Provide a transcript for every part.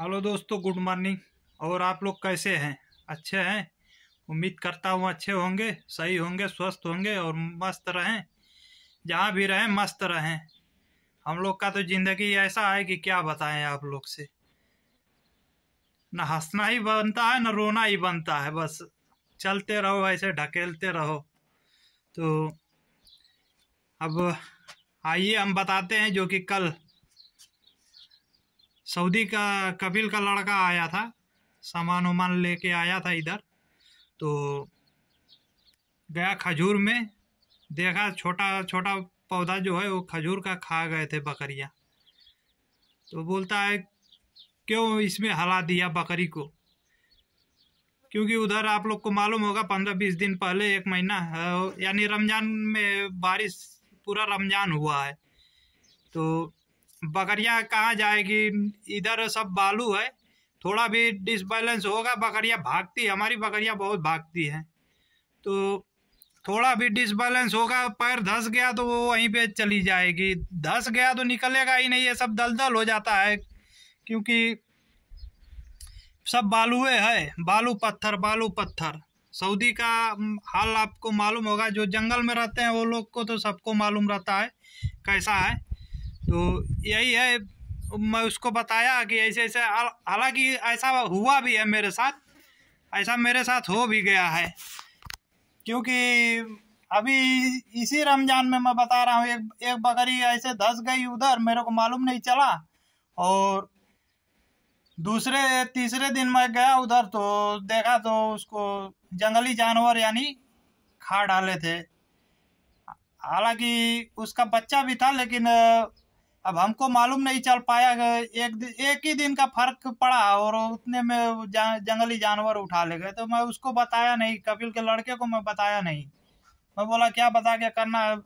hello दोस्तों good morning और आप लोग कैसे हैं अच्छे हैं उम्मीद करता हूँ अच्छे होंगे सही होंगे स्वस्थ होंगे और मस्त रहें जहाँ भी रहें मस्त रहें हम लोग का तो ज़िंदगी ऐसा है कि क्या बताएं आप लोग से न हंसना ही बनता है न रोना ही बनता है बस चलते रहो ऐसे ढकेलते रहो तो अब आइए हम बताते हैं जो कि कल सऊदी का कपिल का लड़का आया था सामान उमान लेके आया था इधर तो गया खजूर में देखा छोटा छोटा पौधा जो है वो खजूर का खा गए थे बकरियाँ तो बोलता है क्यों इसमें हला दिया बकरी को क्योंकि उधर आप लोग को मालूम होगा पंद्रह बीस दिन पहले एक महीना यानी रमज़ान में बारिश पूरा रमज़ान हुआ है तो बकरियाँ कहाँ जाएगी इधर सब बालू है थोड़ा भी डिसबैलेंस होगा बकरिया भागती है हमारी बकरिया बहुत भागती हैं तो थोड़ा भी डिसबैलेंस होगा पैर धस गया तो वो वहीं पे चली जाएगी धस गया तो निकलेगा ही नहीं ये सब दलदल हो जाता है क्योंकि सब बालुए है बालू पत्थर बालू पत्थर सऊदी का हाल आपको मालूम होगा जो जंगल में रहते हैं वो लोग को तो सबको मालूम रहता है कैसा है तो यही है मैं उसको बताया कि ऐसे ऐसे हालांकि ऐसा हुआ भी है मेरे साथ ऐसा मेरे साथ हो भी गया है क्योंकि अभी इसी रमज़ान में मैं बता रहा हूँ एक एक बकरी ऐसे धस गई उधर मेरे को मालूम नहीं चला और दूसरे तीसरे दिन मैं गया उधर तो देखा तो उसको जंगली जानवर यानी खा डाले थे हालांकि उसका बच्चा भी था लेकिन अब हमको मालूम नहीं चल पाया एक एक ही दिन का फर्क पड़ा और उतने में जा, जंगली जानवर उठा ले गए तो मैं उसको बताया नहीं कपिल के लड़के को मैं बताया नहीं मैं बोला क्या बता क्या करना है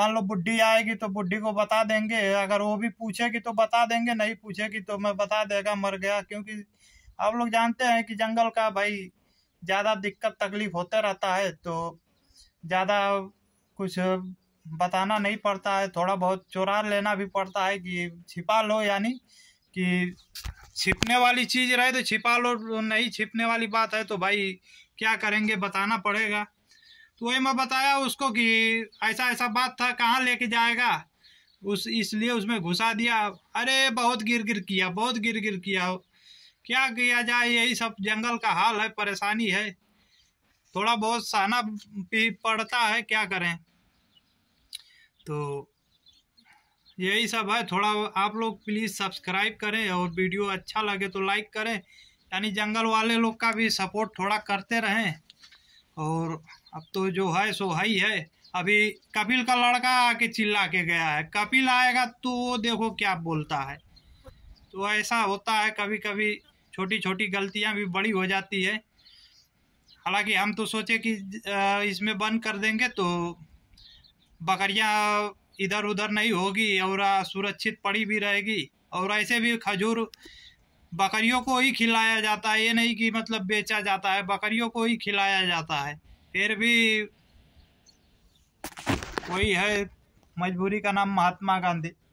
मान लो बुढ़ी आएगी तो बुढ़ी को बता देंगे अगर वो भी पूछेगी तो बता देंगे नहीं पूछेगी तो मैं बता देगा मर गया क्योंकि आप लोग जानते हैं कि जंगल का भाई ज़्यादा दिक्कत तकलीफ होता रहता है तो ज़्यादा कुछ बताना नहीं पड़ता है थोड़ा बहुत चुरा लेना भी पड़ता है कि छिपा लो यानी कि छिपने वाली चीज़ रहे तो छिपा लो नहीं छिपने वाली बात है तो भाई क्या करेंगे बताना पड़ेगा तो वही मैं बताया उसको कि ऐसा ऐसा बात था कहाँ लेके जाएगा उस इसलिए उसमें घुसा दिया अरे बहुत गिर गिर किया बहुत गिर गिर किया क्या किया जाए यही सब जंगल का हाल है परेशानी है थोड़ा बहुत सहना भी पड़ता है क्या करें तो यही सब है थोड़ा आप लोग प्लीज़ सब्सक्राइब करें और वीडियो अच्छा लगे तो लाइक करें यानी जंगल वाले लोग का भी सपोर्ट थोड़ा करते रहें और अब तो जो है सो है ही है अभी कपिल का लड़का आके चिल्ला के गया है कपिल आएगा तो वो देखो क्या बोलता है तो ऐसा होता है कभी कभी छोटी छोटी गलतियां भी बड़ी हो जाती है हालांकि हम तो सोचे कि इसमें बंद कर देंगे तो बकरियाँ इधर उधर नहीं होगी और सुरक्षित पड़ी भी रहेगी और ऐसे भी खजूर बकरियों को ही खिलाया जाता है ये नहीं कि मतलब बेचा जाता है बकरियों को ही खिलाया जाता है फिर भी वही है मजबूरी का नाम महात्मा गांधी